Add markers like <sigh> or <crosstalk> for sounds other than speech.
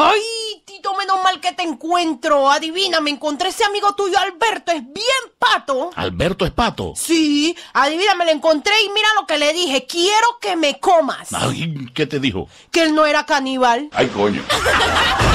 ¡Ay, Tito, menos mal que te encuentro! Adivina, me encontré ese amigo tuyo, Alberto, es bien pato. ¿Alberto es pato? Sí, adivina, me lo encontré y mira lo que le dije, quiero que me comas. Ay, ¿qué te dijo? Que él no era caníbal. ¡Ay, coño! <laughs>